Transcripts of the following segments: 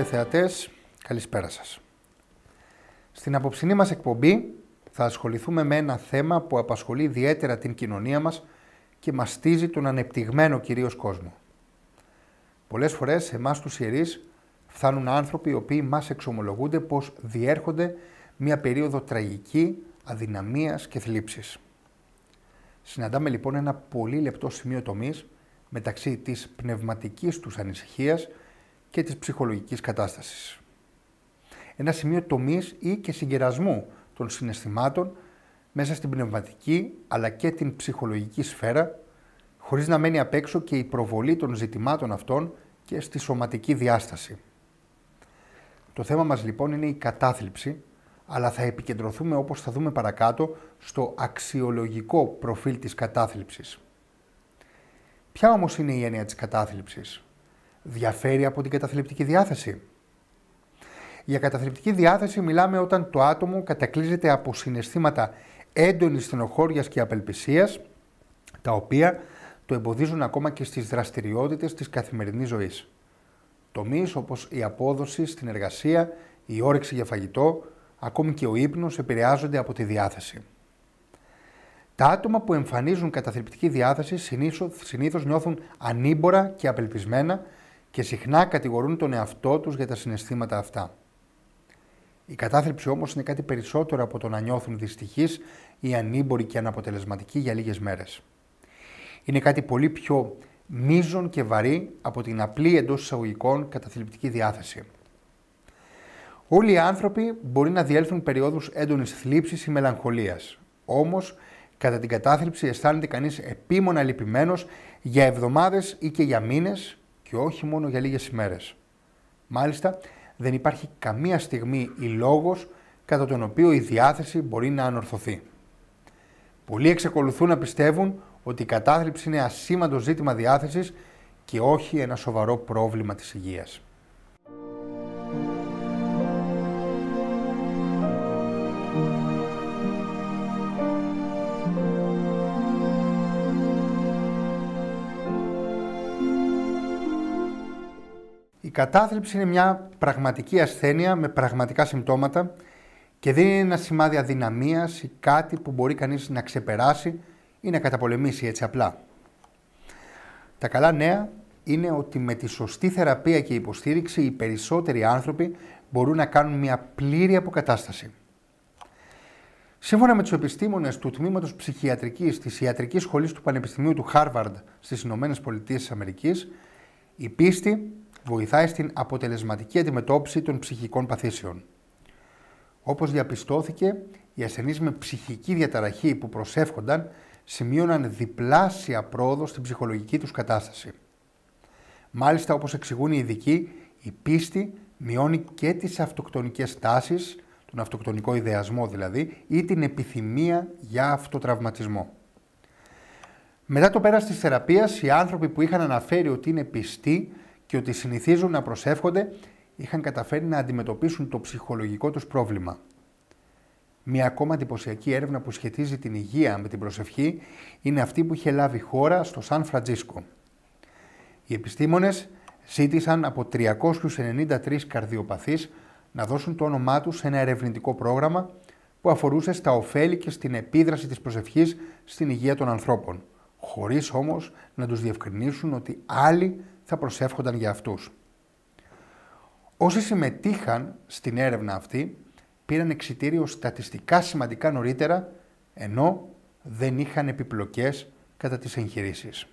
τηλεθεατές, καλησπέρα σας. Στην απόψινή μας εκπομπή θα ασχοληθούμε με ένα θέμα που απασχολεί ιδιαίτερα την κοινωνία μας και μαστίζει τον ανεπτυγμένο κυρίως κόσμο. Πολλές φορές σε εμάς τους ιερείς φτάνουν άνθρωποι οι οποίοι μας εξομολογούνται πως διέρχονται μια περίοδο τραγική, αδυναμίας και θλίψης. Συναντάμε λοιπόν ένα πολύ λεπτό σημείο τομής μεταξύ της πνευματικής τους ανησυχίας και της ψυχολογικής κατάστασης. Ένα σημείο τομής ή και συγκερασμού των συναισθημάτων μέσα στην πνευματική αλλά και την ψυχολογική σφαίρα, χωρίς να μένει απ' έξω και η προβολή των ζητημάτων αυτών και στη σωματική διάσταση. Το θέμα μας λοιπόν είναι η κατάθλιψη, αλλά θα επικεντρωθούμε όπως θα δούμε παρακάτω στο αξιολογικό προφίλ της κατάθλιψης. Ποια όμως είναι η έννοια της κατάθλιψης διαφέρει από την καταθλιπτική διάθεση. Για καταθλιπτική διάθεση μιλάμε όταν το άτομο κατακλείζεται από συναισθήματα έντονης στενοχώριας και απελπισίας, τα οποία το εμποδίζουν ακόμα και στις δραστηριότητες της καθημερινής ζωής. Τομείς όπως η απόδοση στην εργασία, η όρεξη για φαγητό, ακόμη και ο ύπνος επηρεάζονται από τη διάθεση. Τα άτομα που εμφανίζουν καταθλιπτική διάθεση συνήθως νιώθουν ανήμπορα και απελπισμένα, και συχνά κατηγορούν τον εαυτό τους για τα συναισθήματα αυτά. Η κατάθλιψη όμως είναι κάτι περισσότερο από το να νιώθουν δυστυχείς ή ανήμποροι και αναποτελεσματικοί για λίγες μέρες. Είναι κάτι πολύ πιο μίζων και βαρύ από την απλή εντός εισαγωγικών καταθλιπτική διάθεση. Όλοι οι άνθρωποι μπορεί να διέλθουν περιόδους έντονης θλίψης ή μελαγχολίας. Όμως, κατά την κατάθλιψη αισθάνεται κανείς επίμονα λυπημένος για εβδομάδες ή και για μήνες και όχι μόνο για λίγες ημέρες. Μάλιστα, δεν υπάρχει καμία στιγμή ή λόγος κατά τον οποίο η διάθεση μπορεί να ανορθωθεί. Πολλοί εξακολουθούν να πιστεύουν ότι η κατάθλιψη είναι ασήμαντο ζήτημα διάθεσης και όχι ένα σοβαρό πρόβλημα της υγείας. κατάθλιψη είναι μια πραγματική ασθένεια με πραγματικά συμπτώματα και δεν είναι ένα σημάδι αδυναμίας ή κάτι που μπορεί κανείς να ξεπεράσει ή να καταπολεμήσει έτσι απλά. Τα καλά νέα είναι ότι με τη σωστή θεραπεία και υποστήριξη οι περισσότεροι άνθρωποι μπορούν να κάνουν μια πλήρη αποκατάσταση. Σύμφωνα με τους επιστήμονες του τμήματος ψυχιατρικής της Ιατρικής Σχολής του Πανεπιστημίου του Χάρβαρντ στις Ηνωμένες Πολιτείες της η πίστη βοηθάει στην αποτελεσματική αντιμετώπιση των ψυχικών παθήσεων. Όπως διαπιστώθηκε, οι ασθενείς με ψυχική διαταραχή που προσεύχονταν σημείωναν διπλάσια πρόοδο στην ψυχολογική τους κατάσταση. Μάλιστα, όπως εξηγούν οι ειδικοί, η πίστη μειώνει και τις αυτοκτονικές τάσεις, τον αυτοκτονικό ιδεασμό δηλαδή, ή την επιθυμία για αυτοτραυματισμό. Μετά το πέρας της θεραπείας οι άνθρωποι που είχαν αναφέρει ότι είναι πιστοί και ότι συνηθίζουν να προσεύχονται είχαν καταφέρει να αντιμετωπίσουν το ψυχολογικό τους πρόβλημα. Μια ακόμα εντυπωσιακή έρευνα που σχετίζει την υγεία με την προσευχή είναι αυτή που είχε λάβει χώρα στο Σαν Φραντζίσκο. Οι επιστήμονες ζήτησαν από 393 καρδιοπαθείς να δώσουν το όνομά τους σε ένα ερευνητικό πρόγραμμα που αφορούσε στα ωφέλη και στην επίδραση της προσευχής στην υγεία των ανθρώπων, χωρίς όμως να τους διευκρινίσουν ότι άλλοι θα προσεύχονταν για αυτούς. Όσοι συμμετείχαν στην έρευνα αυτή πήραν εξιτήριο στατιστικά σημαντικά νωρίτερα ενώ δεν είχαν επιπλοκές κατά τις εγχειρήσεις.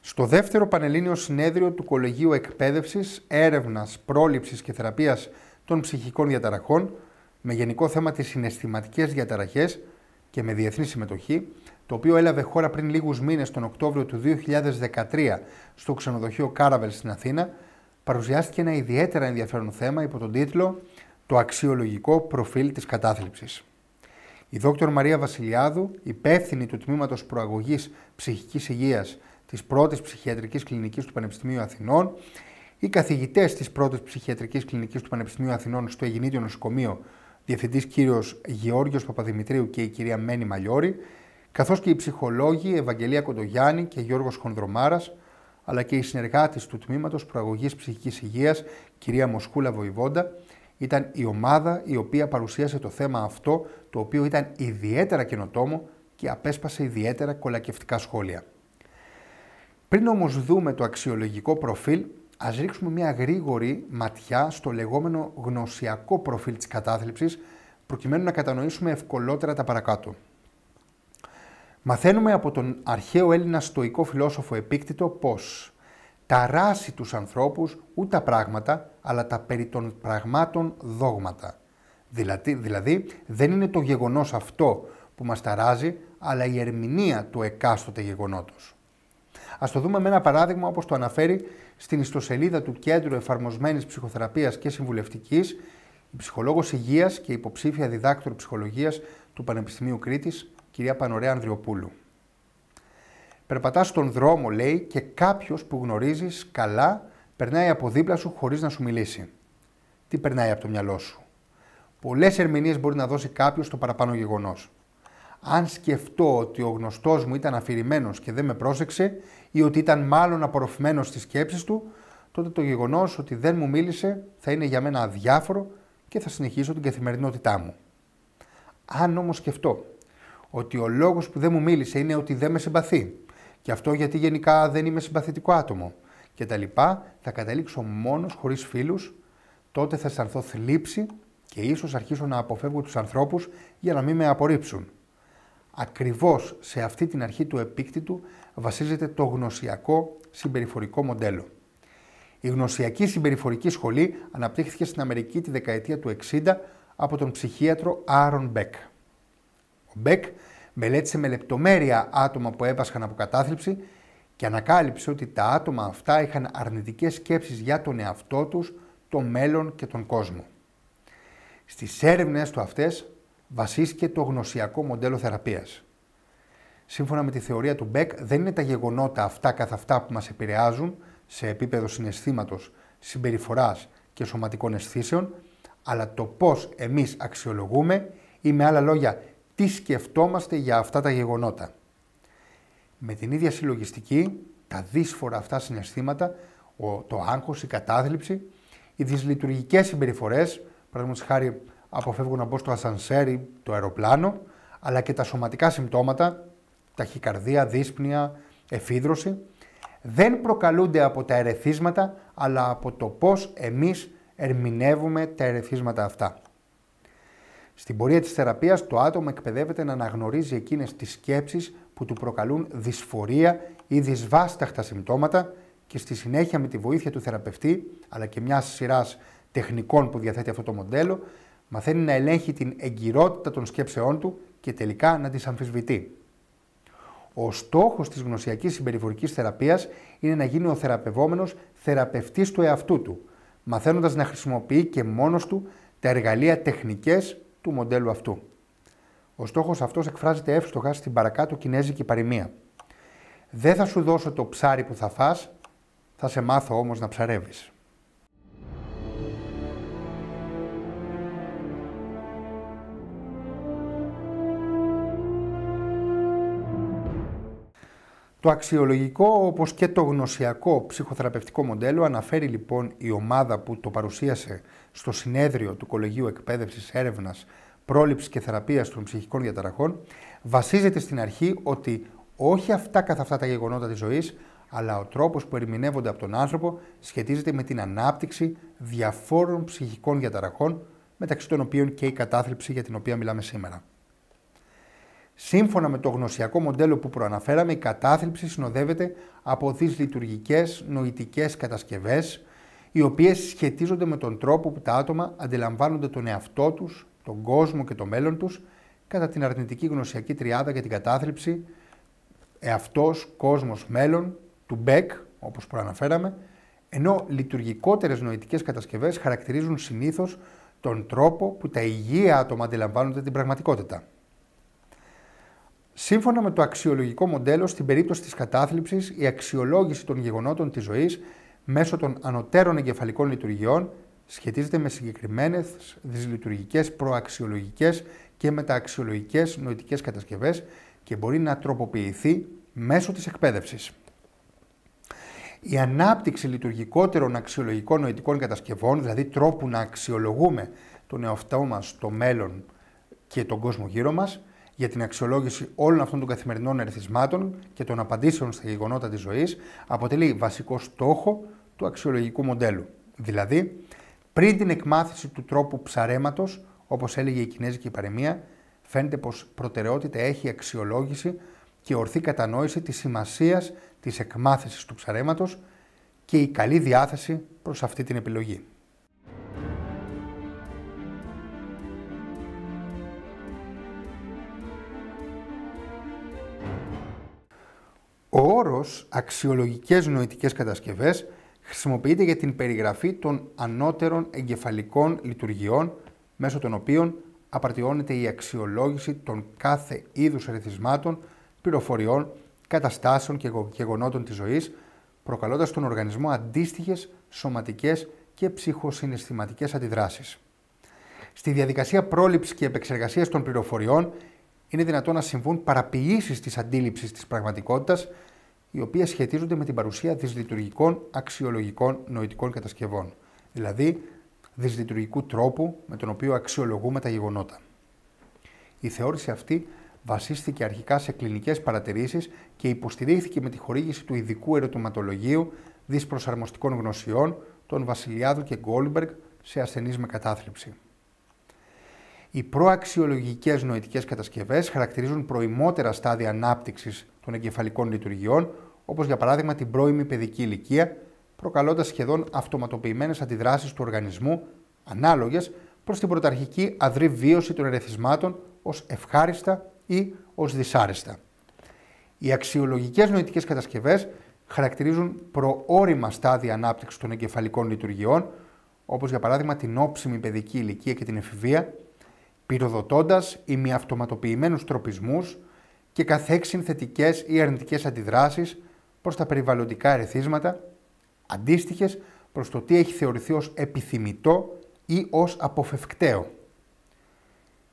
Στο δεύτερο Πανελλήνιο Συνέδριο του Κολεγίου Εκπαίδευσης, Έρευνας, Πρόληψης και Θεραπείας των Ψυχικών Διαταραχών με γενικό θέμα τις συναισθηματικές διαταραχές και με διεθνή συμμετοχή, το οποίο έλαβε χώρα πριν λίγους μήνες τον Οκτώβριο του 2013 στο ξενοδοχείο Κάραβελ στην Αθήνα, παρουσιάστηκε ένα ιδιαίτερα ενδιαφέρον θέμα υπό τον τίτλο Το αξιολογικό προφίλ της κατάθλιψης. Η Δ. Μαρία Βασιλιάδου, υπεύθυνη του τμήματος προαγωγής ψυχικής υγείας της πρώτης ψυχιατρικής κλινικής του Πανεπιστημίου Αθηνών, οι καθηγητές της πρώτης ψυχιατρικής κλινικής του Πανεπιστημίου Αθηνών στο Αιγυνήτιο Νοσοκομείο Διευθυντής κύριος Γεώργιος Παπαδημητρίου και η κυρία Μένη Μαλιόρη, καθώς και οι ψυχολόγοι Ευαγγελία Κοντογιάννη και Γιώργος Χονδρομάρας, αλλά και οι συνεργάτες του Τμήματος Προαγωγής Ψυχικής Υγείας, κυρία Μοσκούλα Βοηβόντα, ήταν η ομάδα η οποία παρουσίασε το θέμα αυτό, το οποίο ήταν ιδιαίτερα καινοτόμο και απέσπασε ιδιαίτερα κολακευτικά σχόλια. Πριν όμως δούμε το αξιολογικό προφίλ, ας ρίξουμε μια γρήγορη ματιά στο λεγόμενο γνωσιακό προφίλ της κατάθλιψης, προκειμένου να κατανοήσουμε ευκολότερα τα παρακάτω. Μαθαίνουμε από τον αρχαίο Έλληνα στοικό φιλόσοφο Επίκτητο πως ταράσει τους ανθρώπους ούτε τα πράγματα, αλλά τα περί των πραγμάτων δόγματα. Δηλαδή, δηλαδή δεν είναι το γεγονός αυτό που μας ταράζει, αλλά η ερμηνεία του εκάστοτε γεγονότος. Ας το δούμε με ένα παράδειγμα όπως το αναφέρει στην ιστοσελίδα του Κέντρου Εφαρμοσμένης Ψυχοθεραπείας και Συμβουλευτικής η ψυχολόγος υγείας και υποψήφια διδάκτωρ ψυχολογίας του Πανεπιστημίου Κρήτης, κυρία Πανορέα Ανδριοπούλου. Περπατάς στον δρόμο, λέει, και κάποιος που γνωρίζεις καλά περνάει από δίπλα σου χωρίς να σου μιλήσει. Τι περνάει από το μυαλό σου. Πολλές ερμηνείες μπορεί να δώσει κάποιος το παραπάνω γεγονός. Αν σκεφτώ ότι ο γνωστός μου ήταν αφηρημένος και δεν με πρόσεξε, ή ότι ήταν μάλλον απορροφημένος στις σκέψεις του, τότε το γεγονός ότι δεν μου μίλησε θα είναι για μένα αδιάφορο και θα συνεχίσω την καθημερινότητά μου. Αν όμως, σκεφτώ ότι ο λόγος που δεν μου μίλησε είναι ότι δεν με συμπαθεί και αυτό γιατί γενικά δεν είμαι συμπαθητικό άτομο και τα λοιπά, θα καταλήξω μόνος χωρίς φίλους, τότε θα αισθανθώ θλίψη και ίσως αρχίσω να αποφεύγω τους ανθρώπους για να μην με απορρίψουν. Ακριβώς σε αυτή την αρχή του επίκτητου βασίζεται το γνωσιακό συμπεριφορικό μοντέλο. Η γνωσιακή συμπεριφορική σχολή αναπτύχθηκε στην Αμερική τη δεκαετία του 60 από τον ψυχίατρο Άρον Μπέκ. Ο Μπέκ μελέτησε με λεπτομέρεια άτομα που έπασχαν από κατάθλιψη και ανακάλυψε ότι τα άτομα αυτά είχαν αρνητικές σκέψεις για τον εαυτό τους, το μέλλον και τον κόσμο. Στις έρευνες του αυτές βασίστηκε το γνωσιακό μοντέλο θεραπείας σύμφωνα με τη θεωρία του Μπέκ, δεν είναι τα γεγονότα αυτά καθ' αυτά που μας επηρεάζουν σε επίπεδο συναισθήματος, συμπεριφοράς και σωματικών αισθήσεων, αλλά το πώς εμείς αξιολογούμε ή με άλλα λόγια, τι σκεφτόμαστε για αυτά τα γεγονότα. Με την ίδια συλλογιστική, τα δύσφορα αυτά συναισθήματα, το άγχος, η κατάθλιψη, οι δυσλειτουργικές συμπεριφορές, παραδείγματος χάρη να μπω στο ασανσέρι, το αεροπλάνο, αλλά και τα σωματικά συμπτώματα, ταχυκαρδία, δύσπνοια, εφίδρωση, δεν προκαλούνται από τα ερεθίσματα, αλλά από το πώς εμείς ερμηνεύουμε τα ερεθίσματα αυτά. Στην πορεία της θεραπείας το άτομο εκπαιδεύεται να αναγνωρίζει εκείνες τις σκέψεις που του προκαλούν δυσφορία ή δυσβάσταχτα συμπτώματα και στη συνέχεια με τη βοήθεια του θεραπευτή αλλά και μιας σειράς τεχνικών που διαθέτει αυτό το μοντέλο μαθαίνει να ελέγχει την εγκυρότητα των σκέψεών του και τελικά να τις αμφισβητεί. Ο στόχος της γνωσιακής συμπεριφορικής θεραπείας είναι να γίνει ο θεραπευόμενος θεραπευτής του εαυτού του, μαθαίνοντας να χρησιμοποιεί και μόνος του τα εργαλεία τεχνικές του μοντέλου αυτού. Ο στόχος αυτός εκφράζεται εύστοχα στην παρακάτω κινέζικη παροιμία. Δεν θα σου δώσω το ψάρι που θα φας, θα σε μάθω όμως να ψαρεύεις. Το αξιολογικό όπως και το γνωσιακό ψυχοθεραπευτικό μοντέλο αναφέρει λοιπόν η ομάδα που το παρουσίασε στο συνέδριο του Κολεγίου Εκπαίδευσης Έρευνας Πρόληψης και Θεραπείας των Ψυχικών Διαταραχών βασίζεται στην αρχή ότι όχι αυτά καθ' αυτά τα γεγονότα της ζωής αλλά ο τρόπος που ερμηνεύονται από τον άνθρωπο σχετίζεται με την ανάπτυξη διαφόρων ψυχικών διαταραχών μεταξύ των οποίων και η κατάθλιψη για την οποία μιλάμε σήμερα. Σύμφωνα με το γνωσιακό μοντέλο που προαναφέραμε, η κατάθλιψη συνοδεύεται από δυσλειτουργικέ νοητικές κατασκευές, οι οποίες σχετίζονται με τον τρόπο που τα άτομα αντιλαμβάνονται τον εαυτό τους, τον κόσμο και το μέλλον τους κατά την αρνητική γνωσιακή τριάδα για την κατάθλιψη, εαυτός κόσμος μέλλον, του Μπέκ, όπως προαναφέραμε, ενώ λειτουργικότερες νοητικές κατασκευές χαρακτηρίζουν συνήθως τον τρόπο που τα υγεία άτομα αντιλαμβάνονται την πραγματικότητα. Σύμφωνα με το αξιολογικό μοντέλο, στην περίπτωση της κατάθλιψης, η αξιολόγηση των γεγονότων της ζωής, μέσω των ανωτέρων εγκεφαλικών λειτουργιών σχετίζεται με συγκεκριμένες δυσλειτουργικές προαξιολογικές και μεταξιολογικές νοητικές κατασκευές και μπορεί να τροποποιηθεί μέσω της εκπαίδευσης. Η ανάπτυξη λειτουργικότερων αξιολογικών νοητικών κατασκευών, δηλαδή τρόπου να αξιολογούμε τον εαυτό μας, το μέλλον και τον κόσμο γύρω μας, για την αξιολόγηση όλων αυτών των καθημερινών ερθισμάτων και των απαντήσεων στα γεγονότα της ζωής αποτελεί βασικό στόχο του αξιολογικού μοντέλου. Δηλαδή, πριν την εκμάθηση του τρόπου ψαρέματος, όπως έλεγε η Κινέζικη Παρεμία, φαίνεται πως προτεραιότητα έχει η αξιολόγηση και ορθή κατανόηση της σημασίας της εκμάθησης του ψαρέματος και η καλή διάθεση προς αυτή την επιλογή. Ο όρος αξιολογικές νοητικές κατασκευές χρησιμοποιείται για την περιγραφή των ανώτερων εγκεφαλικών λειτουργιών μέσω των οποίων απαρτιώνεται η αξιολόγηση των κάθε είδους ερεθισμάτων, πληροφοριών, καταστάσεων και γεγονότων της ζωής, προκαλώντας στον οργανισμό αντίστοιχες σωματικές και ψυχοσυναισθηματικές αντιδράσεις. Στη διαδικασία πρόληψης και επεξεργασίας των πληροφοριών, είναι δυνατόν να συμβούν παραποιήσεις της αντίληψης της πραγματικότητας, οι οποίες σχετίζονται με την παρουσία δυσλειτουργικών αξιολογικών νοητικών κατασκευών, δηλαδή δυσλειτουργικού τρόπου με τον οποίο αξιολογούμε τα γεγονότα. Η θεώρηση αυτή βασίστηκε αρχικά σε κλινικές παρατηρήσεις και υποστηρίχθηκε με τη χορήγηση του ειδικού ερωτηματολογίου δυσπροσαρμοστικών γνωσιών των Βασιλιάδου και Γκόλμπεργκ σε ασθενείς με κατάθλιψη. Οι προαξιολογικές νοητικές κατασκευές χαρακτηρίζουν προημότερα στάδια ανάπτυξης των εγκεφαλικών λειτουργιών, όπως για παράδειγμα την πρώιμη παιδική ηλικία, προκαλώντας σχεδόν αυτοματοποιημένες αντιδράσεις του οργανισμού ανάλογες προς την πρωταρχική αδρή βίωση των ερεθισμάτων ως ευχάριστα ή ως δυσάρεστα. Οι αξιολογικές νοητικές κατασκευές χαρακτηρίζουν προόριμα στάδια ανάπτυξης των εγκεφαλικών λειτουργιών, όπως για παράδειγμα την όψιμη παιδική ηλικία και την εφηβεία, πυροδοτώντας ημιαυτοματοποιημένους τροπισμούς και καθέξιν θετικές ή αρνητικές αντιδράσεις προς τα περιβαλλοντικά ερεθίσματα, αντίστοιχες προς το τι έχει θεωρηθεί ως επιθυμητό ή ως αποφευκταίο.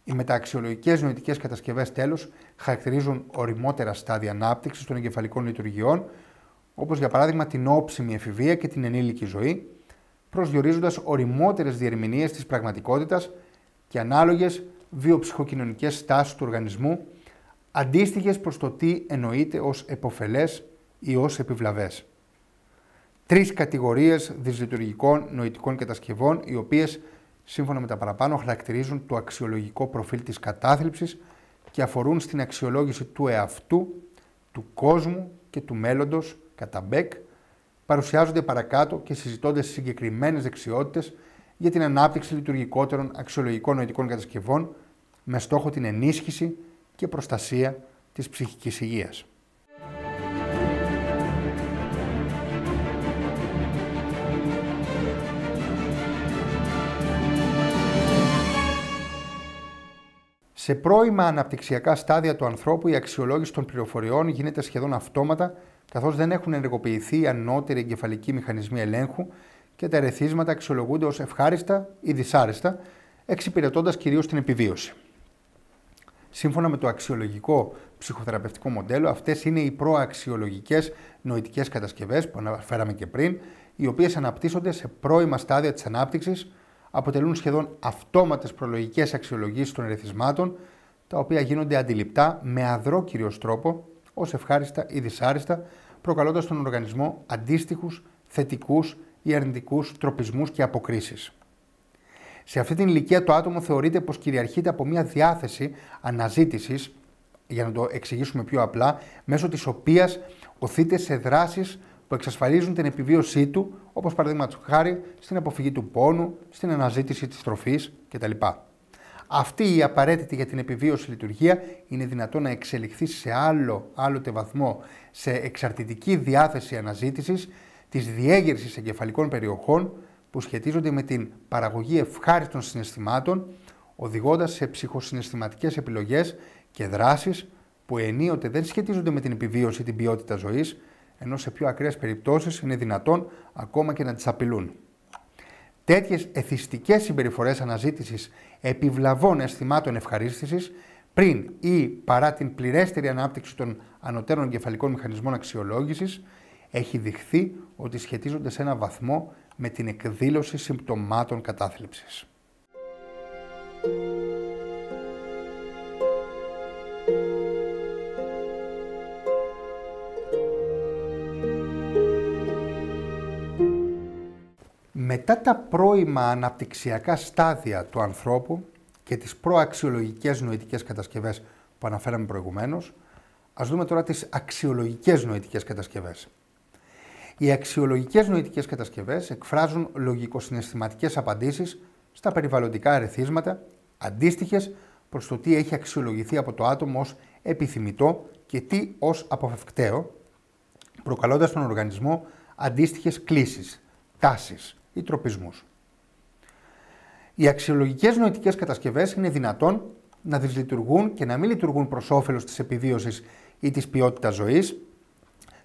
Οι μεταξιολογικές νοητικές κατασκευές τέλος χαρακτηρίζουν οριμότερα στάδια ανάπτυξης των εγκεφαλικών λειτουργιών, όπως για παράδειγμα την όψιμη εφηβεία και την ενήλικη ζωή, προσδιορίζοντας οριμότερες διερμηνίες της πραγματικότητας και ανάλογες βιοψυχοκοινωνικές στάσεις του οργανισμού, αντίστοιχες προς το τι εννοείται ως εποφελές ή ως επιβλαβές. Τρεις κατηγορίες δυσλειτουργικών νοητικών κατασκευών, οι οποίες σύμφωνα με τα παραπάνω χαρακτηρίζουν το αξιολογικό προφίλ της κατάθλιψης και αφορούν στην αξιολόγηση του εαυτού, του κόσμου και του μέλλοντος κατά Μπέκ, παρουσιάζονται παρακάτω και συζητώνται συγκεκριμένες για την ανάπτυξη λειτουργικότερων αξιολογικών νοητικών κατασκευών με στόχο την ενίσχυση και προστασία της ψυχικής υγείας. Σε πρώιμα αναπτυξιακά στάδια του ανθρώπου, η αξιολόγηση των πληροφοριών γίνεται σχεδόν αυτόματα, καθώς δεν έχουν ενεργοποιηθεί οι ανώτεροι εγκεφαλικοί μηχανισμοί ελέγχου και τα ερεθίσματα αξιολογούνται ως ευχάριστα ή δυσάρεστα, εξυπηρετώντας κυρίως την επιβίωση. Σύμφωνα με το αξιολογικό ψυχοθεραπευτικό μοντέλο, αυτές είναι οι προαξιολογικές νοητικές κατασκευές που αναφέραμε και πριν, οι οποίες αναπτύσσονται σε πρώιμα στάδια της ανάπτυξης, αποτελούν σχεδόν αυτόματες προλογικές αξιολογήσεις των ερεθισμάτων, τα οποία γίνονται αντιληπτά με αδρό κυρίως τρόπο ως ευχάριστα ή δυσάριστα, προκαλώντα τον οργανισμό αντίστοιχους θετικούς ή αρνητικούς τροπισμούς και αποκρίσεις. Σε αυτή την ηλικία το άτομο θεωρείται πως κυριαρχείται από μια διάθεση αναζήτησης, για να το εξηγήσουμε πιο απλά, μέσω της οποίας οθείται σε δράσεις που εξασφαλίζουν την επιβίωσή του, όπως του χάρη στην αποφυγή του πόνου, στην αναζήτηση της τροφής κτλ. Αυτή η απαραίτητη για την επιβίωση λειτουργία είναι δυνατό να εξελιχθεί σε άλλο, άλλοτε βαθμό, σε εξαρτητική διάθεση αναζήτησης της διέγερσης εγκεφαλικών περιοχών που σχετίζονται με την παραγωγή ευχάριστων συναισθημάτων, οδηγώντας σε ψυχοσυναισθηματικές επιλογές και δράσεις που ενίοτε δεν σχετίζονται με την επιβίωση ή την ποιότητα ζωής, ενώ σε πιο ακραίες περιπτώσεις είναι δυνατόν ακόμα και να τις απειλούν. Τέτοιες εθιστικές συμπεριφορές αναζήτησης επιβλαβών αισθημάτων ευχαρίστησης πριν ή παρά την πληρέστερη ανάπτυξη των ανωτέρων εγκεφαλικών μηχανισμών αξιολόγησης έχει δειχθεί ότι σχετίζονται σε ένα βαθμό με την εκδήλωση συμπτωμάτων κατάθλιψης. Μετά τα πρώιμα αναπτυξιακά στάδια του ανθρώπου και τις προαξιολογικές νοητικές κατασκευές που αναφέραμε προηγουμένως, ας δούμε τώρα τις αξιολογικές νοητικές κατασκευές. Οι αξιολογικές νοητικές κατασκευές εκφράζουν λογικοσυναισθηματικές απαντήσεις στα περιβαλλοντικά ερεθίσματα, αντίστοιχες προς το τι έχει αξιολογηθεί από το άτομο ως επιθυμητό και τι ως αποφευκταίο, προκαλώντας στον οργανισμό αντίστοιχες κλήσει, τάσεις ή τροπισμούς. Οι αξιολογικές νοητικές κατασκευές είναι δυνατόν να δυσλειτουργούν και να μην λειτουργούν προς όφελος της επιβίωσης ή της ποιότητας ζωής,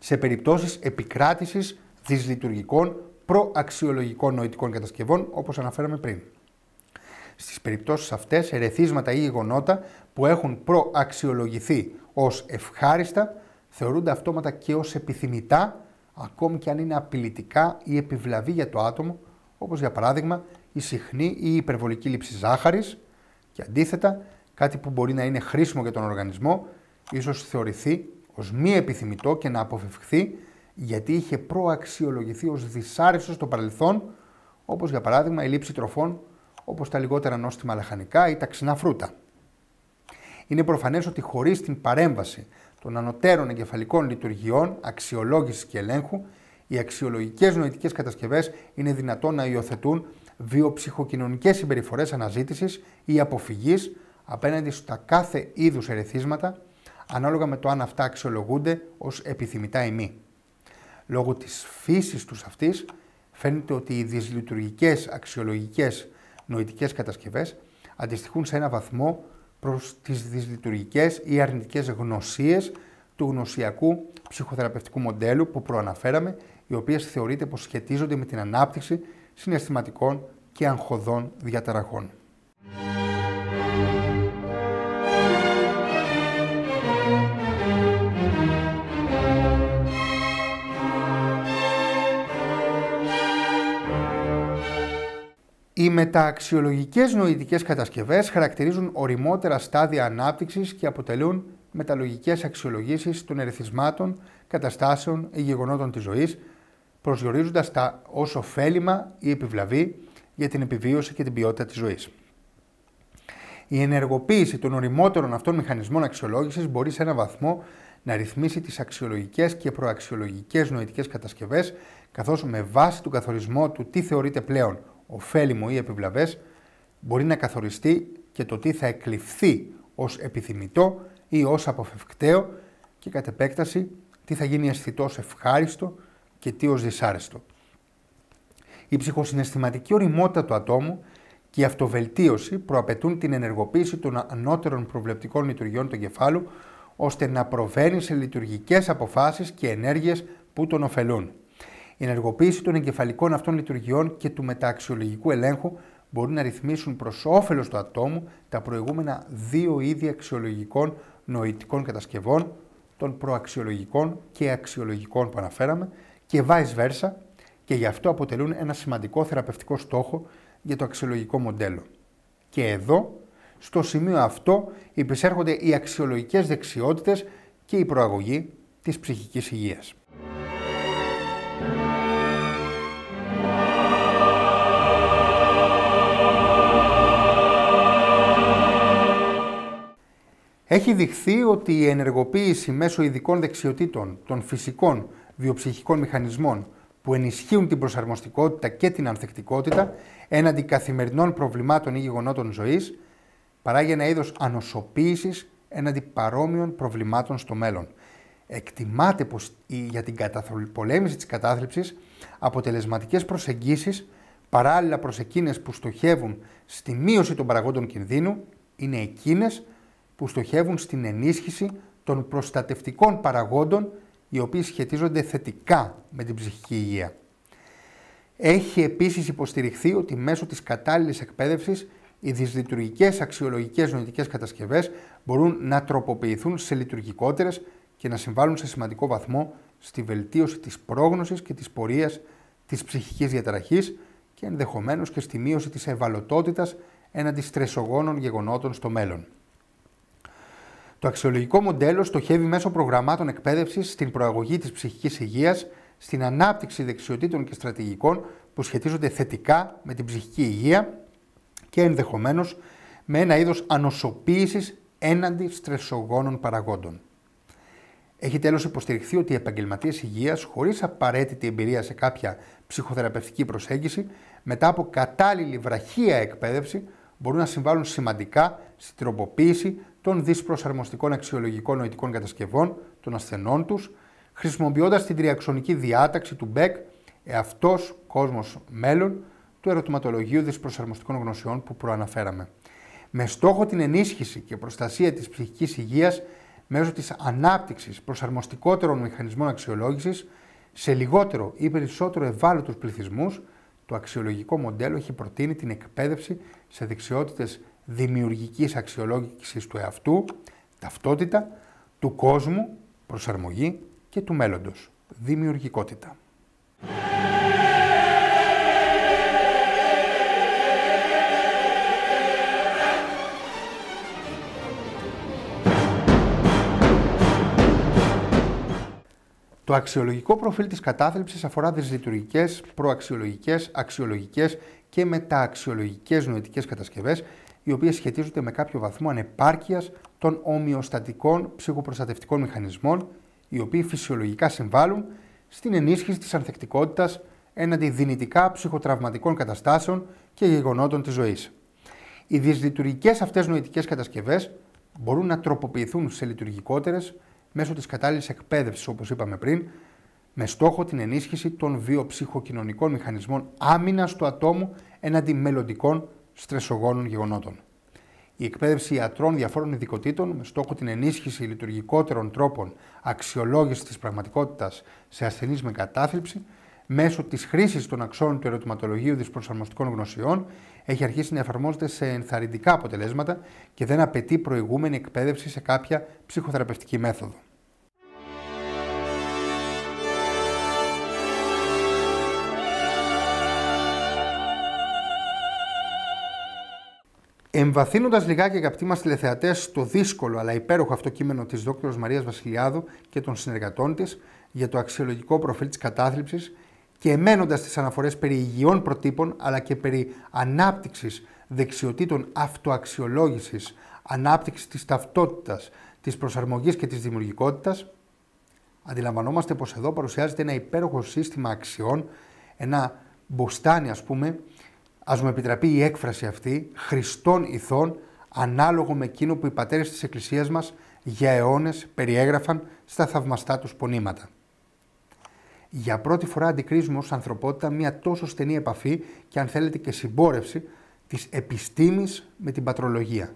σε περιπτώσεις επικράτησης δυσλειτουργικών προαξιολογικών νοητικών κατασκευών όπως αναφέραμε πριν. Στις περιπτώσεις αυτές, ερεθίσματα ή γεγονότα που έχουν προαξιολογηθεί ως ευχάριστα θεωρούνται αυτόματα και ως επιθυμητά ακόμη και αν είναι απειλητικά ή επιβλαβή για το άτομο όπως για παράδειγμα η συχνή ή υπερβολική λήψη ζάχαρης και αντίθετα κάτι που μπορεί να είναι χρήσιμο για τον οργανισμό ίσως θεωρηθεί Ως μη επιθυμητό και να αποφευχθεί γιατί είχε προαξιολογηθεί ως δυσάρεστος στο παρελθόν, όπως για παράδειγμα η λήψη τροφών όπως τα λιγότερα νόστιμα λαχανικά ή τα ξινά φρούτα. Είναι προφανές ότι χωρίς την παρέμβαση των ανωτέρων εγκεφαλικών λειτουργιών, αξιολόγησης και ελέγχου, οι αξιολογικές νοητικές κατασκευές είναι δυνατόν να υιοθετούν βιοψυχοκοινωνικές συμπεριφορές αναζήτησης ή αποφυγής απέναντι στα κάθε είδους ερεθίσματα, ανάλογα με το αν αυτά αξιολογούνται ως επιθυμητά ή μη. Λόγω της φύσης τους αυτής, φαίνεται ότι οι δυσλειτουργικές αξιολογικές νοητικές κατασκευές αντιστοιχούν σε ένα βαθμό προς τις δυσλειτουργικές ή αρνητικές γνωσίες του γνωσιακού ψυχοθεραπευτικού μοντέλου που προαναφέραμε, οι οποίες θεωρείται πως σχετίζονται με την ανάπτυξη συναισθηματικών και αγχωδών διαταραχών. Οι μεταξιολογικές νοητικές κατασκευές χαρακτηρίζουν οριμότερα στάδια ανάπτυξης και αποτελούν μεταλογικές αξιολογήσεις των ερεθισμάτων, καταστάσεων ή γεγονότων της ζωής, προσδιορίζοντας τα ως ωφέλιμα ή επιβλαβή για την επιβίωση και την ποιότητα της ζωής. Η ενεργοποίηση των οριμότερων αυτών μηχανισμών αξιολόγησης μπορεί σε έναν βαθμό να ρυθμίσει τις αξιολογικές και προαξιολογικές νοητικές κατασκευές, καθώς με βάση τον καθορισμό του τι θεωρείται πλέον ωφέλιμο ή επιβλαβές, μπορεί να καθοριστεί και το τι θα εκλειφθεί ως επιθυμητό ή ως αποφευκταίο και κατ' επέκταση τι θα γίνει αισθητό ευχάριστο και τι ως δυσάρεστο. Η ψυχοσυναισθηματική οριμότητα του ατόμου και η αυτοβελτίωση προαπαιτούν την ενεργοποίηση των ανώτερων προβλεπτικών λειτουργιών του εγκεφάλου, ώστε να προβαίνει σε λειτουργικές αποφάσεις και ενέργειες που τον ωφελούν. Η ενεργοποίηση των εγκεφαλικών αυτών λειτουργιών και του μεταξιολογικού ελέγχου μπορεί να ρυθμίσουν προς όφελος του ατόμου τα προηγούμενα δύο είδη αξιολογικών νοητικών κατασκευών, των προαξιολογικών και αξιολογικών που αναφέραμε, και vice versa, και γι' αυτό αποτελούν ένα σημαντικό θεραπευτικό στόχο για το αξιολογικό μοντέλο. Και εδώ, στο σημείο αυτό, υπησέρχονται οι αξιολογικές δεξιότητες και η προαγωγή της ψυχικής υγείας. Έχει δειχθεί ότι η ενεργοποίηση μέσω ειδικών δεξιοτήτων των φυσικών βιοψυχικών μηχανισμών που ενισχύουν την προσαρμοστικότητα και την ανθεκτικότητα έναντι καθημερινών προβλημάτων ή γεγονότων ζωής, παράγει ένα είδος ανοσοποίησης έναντι παρόμοιων προβλημάτων στο μέλλον. Εκτιμάται πως για την πολέμηση της κατάθλιψης αποτελεσματικές προσεγγίσεις παράλληλα προς εκείνες που στοχεύουν στη μείωση των παραγόντων κινδύνου είναι εκείνες που στοχεύουν στην ενίσχυση των προστατευτικών παραγόντων οι οποίοι σχετίζονται θετικά με την ψυχική υγεία. Έχει επίσης υποστηριχθεί ότι μέσω της κατάλληλης εκπαίδευσης οι δυσλειτουργικές αξιολογικές νοητικές κατασκευές μπορούν να τροποποιηθούν σε λειτουργικότερες και να συμβάλλουν σε σημαντικό βαθμό στη βελτίωση της πρόγνωσης και της πορείας της ψυχικής διαταραχής και ενδεχομένως και στη μείωση της ευαλωτότητας έναντι στρεσογόνων γεγονότων στο μέλλον. Το αξιολογικό μοντέλο στοχεύει μέσω προγραμμάτων εκπαίδευσης στην προαγωγή της ψυχικής υγείας, στην ανάπτυξη δεξιοτήτων και στρατηγικών που σχετίζονται θετικά με την ψυχική υγεία και ενδεχομένως με ένα είδος ανοσοποίησης έναντι στρεσογόνων παραγόντων. Έχει τέλος υποστηριχθεί ότι οι επαγγελματίες υγείας, χωρίς απαραίτητη εμπειρία σε κάποια ψυχοθεραπευτική προσέγγιση, μετά από κατάλληλη βραχία εκπαίδευση, μπορούν να συμβάλλουν σημαντικά στην τροποποίηση των δυσπροσαρμοστικών αξιολογικών νοητικών κατασκευών των ασθενών τους, χρησιμοποιώντας την τριαξονική διάταξη του Μπέκ, εαυτός κόσμος μέλλον του ερωτηματολογίου δυσπροσαρμοστικών γνωσιών που προαναφέραμε. Με στόχο την ενίσχυση και προστασία της ψυχικής υγείας μέσω της ανάπτυξης προσαρμοστικότερων μηχανισμών αξιολόγησης σε λιγότερο ή περισσότερο ευάλωτους πληθυσμούς, το αξιολογικό μοντέλο έχει προτείνει την εκπαίδευση σε δεξιότητες δημιουργικής αξιολόγησης του εαυτού, ταυτότητα, του κόσμου, προσαρμογή και του μέλλοντος, δημιουργικότητα. Το αξιολογικό προφίλ της κατάθλιψης αφορά τις λειτουργικές, προαξιολογικές, αξιολογικές και μετααξιολογικές νοητικές κατασκευές οι οποίες σχετίζονται με κάποιο βαθμό ανεπάρκειας των ομοιοστατικών ψυχοπροστατευτικών μηχανισμών, οι οποίοι φυσιολογικά συμβάλλουν στην ενίσχυση της ανθεκτικότητας έναντι δυνητικά ψυχοτραυματικών καταστάσεων και γεγονότων της ζωής. Οι δυσλειτουργικές αυτές νοητικές κατασκευές μπορούν να τροποποιηθούν σε λειτουργικότερες μέσω της κατάλληλης εκπαίδευσης, όπως είπαμε πριν, με στόχο την ενίσχυση των βιοψυχοκοινωνικών μηχανισμών άμυνας του ατόμου εναντί μελλοντικών στρεσογόνων γεγονότων. Η εκπαίδευση ιατρών διαφόρων ειδικοτήτων με στόχο την ενίσχυση λειτουργικότερων τρόπων αξιολόγησης της πραγματικότητας σε ασθενείς με κατάθλιψη μέσω της χρήσης των αξώνων του ερωτηματολογίου δυσπροσαρμοστικών γνωσιών έχει αρχίσει να εφαρμόζεται σε ενθαρρυντικά αποτελέσματα και δεν απαιτεί προηγούμενη εκπαίδευση σε κάποια ψυχοθεραπευτική μέθοδο. Εμβαθύνοντας λιγάκι, αγαπητοί μας τηλεθεατές, στο δύσκολο αλλά υπέροχο αυτό κείμενο τη Δ. Μαρίας Βασιλιάδου και των συνεργατών της για το αξιολογικό προφίλ της κατάθλιψης και εμένοντας τι αναφορές περί υγιών προτύπων αλλά και περί ανάπτυξης δεξιοτήτων αυτοαξιολόγησης, ανάπτυξης της ταυτότητας, της προσαρμογής και της δημιουργικότητας, αντιλαμβανόμαστε πως εδώ παρουσιάζεται ένα υπέροχο σύστημα αξιών, ένα μποστάνι, ας πούμε, ας μου επιτραπεί η έκφραση αυτή, χριστών ηθών, ανάλογο με εκείνο που οι πατέρες της Εκκλησίας μας για αιώνες περιέγραφαν στα θαυμαστά τους πονήματα. Για πρώτη φορά αντικρίζουμε ως ανθρωπότητα μια τόσο στενή επαφή και αν θέλετε και συμπόρευση της επιστήμης με την πατρολογία.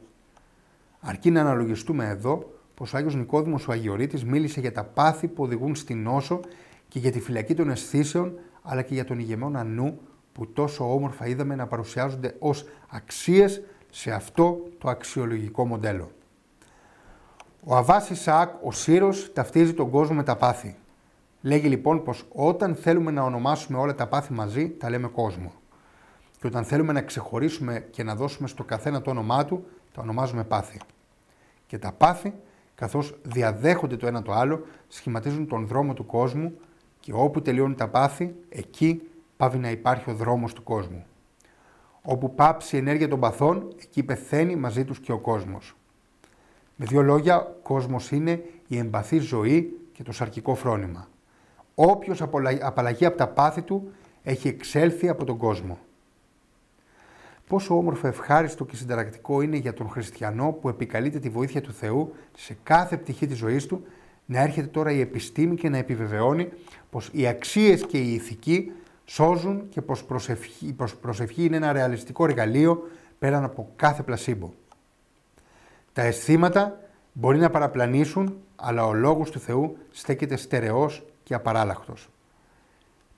Αρκεί να αναλογιστούμε εδώ πως ο Άγιος Νικόδημος ο Αγιορείτης μίλησε για τα πάθη που οδηγούν στην νόσο και για τη φυλακή των αισθήσεων αλλά και για τον ηγεμόνα νου που τόσο όμορφα είδαμε να παρουσιάζονται ως αξίες σε αυτό το αξιολογικό μοντέλο. Ο Αβάς Ισαάκ, ο Σύρος, ταυτίζει τον κόσμο με τα πάθη. Λέγει λοιπόν πως όταν θέλουμε να ονομάσουμε όλα τα πάθη μαζί, τα λέμε κόσμο. Και όταν θέλουμε να ξεχωρίσουμε και να δώσουμε στο καθένα το όνομά του, τα ονομάζουμε πάθη. Και τα πάθη, καθώς διαδέχονται το ένα το άλλο, σχηματίζουν τον δρόμο του κόσμου και όπου τελειώνουν τα πάθη, εκεί πάβει να υπάρχει ο δρόμος του κόσμου. Όπου πάψει η ενέργεια των παθών, εκεί πεθαίνει μαζί τους και ο κόσμος. Με δύο λόγια, ο κόσμος είναι η εμπαθή ζωή και το σαρκικό φρόνημα. Όποιος απαλλαγεί από τα πάθη του έχει εξέλθει από τον κόσμο. Πόσο όμορφο, ευχάριστο και συνταρακτικό είναι για τον χριστιανό που επικαλείται τη βοήθεια του Θεού σε κάθε πτυχή της ζωής του να έρχεται τώρα η επιστήμη και να επιβεβαιώνει πως οι αξίες και η ηθική σώζουν και πως προσευχή, προσευχή είναι ένα ρεαλιστικό εργαλείο πέραν από κάθε πλασίμπο. Τα αισθήματα μπορεί να παραπλανήσουν, αλλά ο λόγος του Θεού στέκεται στερεός και απαράλλαχτος.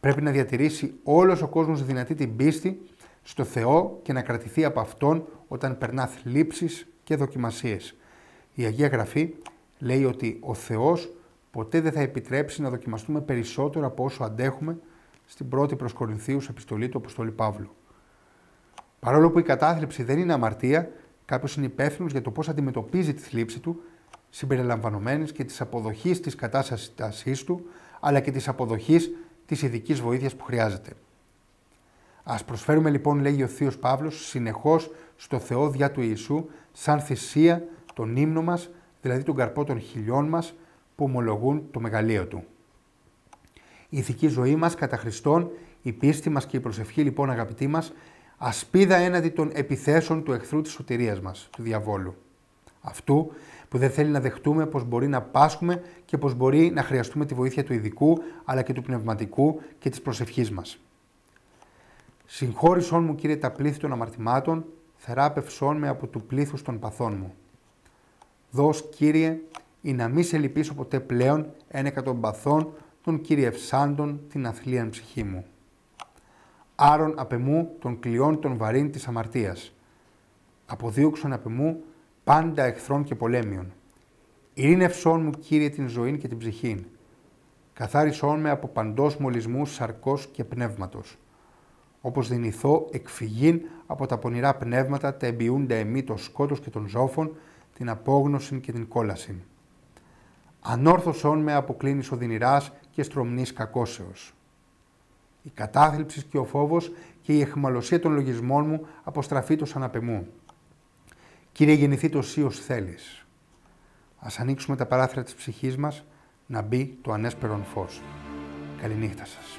Πρέπει να διατηρήσει όλος ο κόσμος δυνατή την πίστη στο Θεό και να κρατηθεί από Αυτόν όταν περνά θλίψεις και δοκιμασίες. Η Αγία Γραφή λέει ότι ο Θεός ποτέ δεν θα επιτρέψει να δοκιμαστούμε περισσότερο από όσο αντέχουμε στην πρώτη προς Κορινθίους επιστολή του Αποστολή Παύλου. Παρόλο που η κατάθλιψη δεν είναι αμαρτία, κάποιος είναι υπεύθυνος για το πώς αντιμετωπίζει τη θλίψη του, συμπεριλαμβανομένης και της αποδοχής της κατάστασή του, αλλά και της αποδοχής της ειδικής βοήθειας που χρειάζεται. Ας προσφέρουμε λοιπόν, λέγει ο Θείος Παύλος, συνεχώς στο Θεό διά του Ιησού, σαν θυσία τον ύμνο μας, δηλαδή τον καρπό των χιλιών μας, που ομολογούν το μεγαλείο του η ηθική ζωή μας κατά Χριστόν, η πίστη μας και η προσευχή λοιπόν αγαπητοί μας, ασπίδα έναντι των επιθέσεων του εχθρού της σωτηρίας μας, του διαβόλου. Αυτού που δεν θέλει να δεχτούμε πως μπορεί να πάσχουμε και πως μπορεί να χρειαστούμε τη βοήθεια του ειδικού αλλά και του πνευματικού και της προσευχής μας. Συγχώρησόν μου Κύριε τα πλήθη των αμαρτημάτων, θεράπευσόν με από του πλήθους των παθών μου. Δώσ' Κύριε ή να μη σε λυπήσω ποτέ πλέον ένα των παθών τον ευσάντων την αθλίαν ψυχή μου. Άρον απεμού των κλειών των βαρύν της αμαρτίας. Αποδίωξον απεμού πάντα εχθρών και πολέμιων. Ειρήνευσόν μου Κύριε την ζωήν και την ψυχήν. Καθάρισόν με από παντός μολυσμούς σαρκός και πνεύματος. Όπως δυνηθώ εκφυγήν από τα πονηρά πνεύματα τα εμπιούντα εμεί το σκότος και των ζώφων, την απόγνωσιν και την κόλασιν. Ανόρθωσόν με αποκλίνης οδυνηράς και στρομνής κακόσεως. Η κατάθλιψη και ο φόβος και η εχμαλωσία των λογισμών μου αποστραφεί το απαιμού. Κύριε γεννηθεί το σύος θέλεις. Ας ανοίξουμε τα παράθυρα της ψυχής μας να μπει το ανέσπερον φως. Καληνύχτα σας.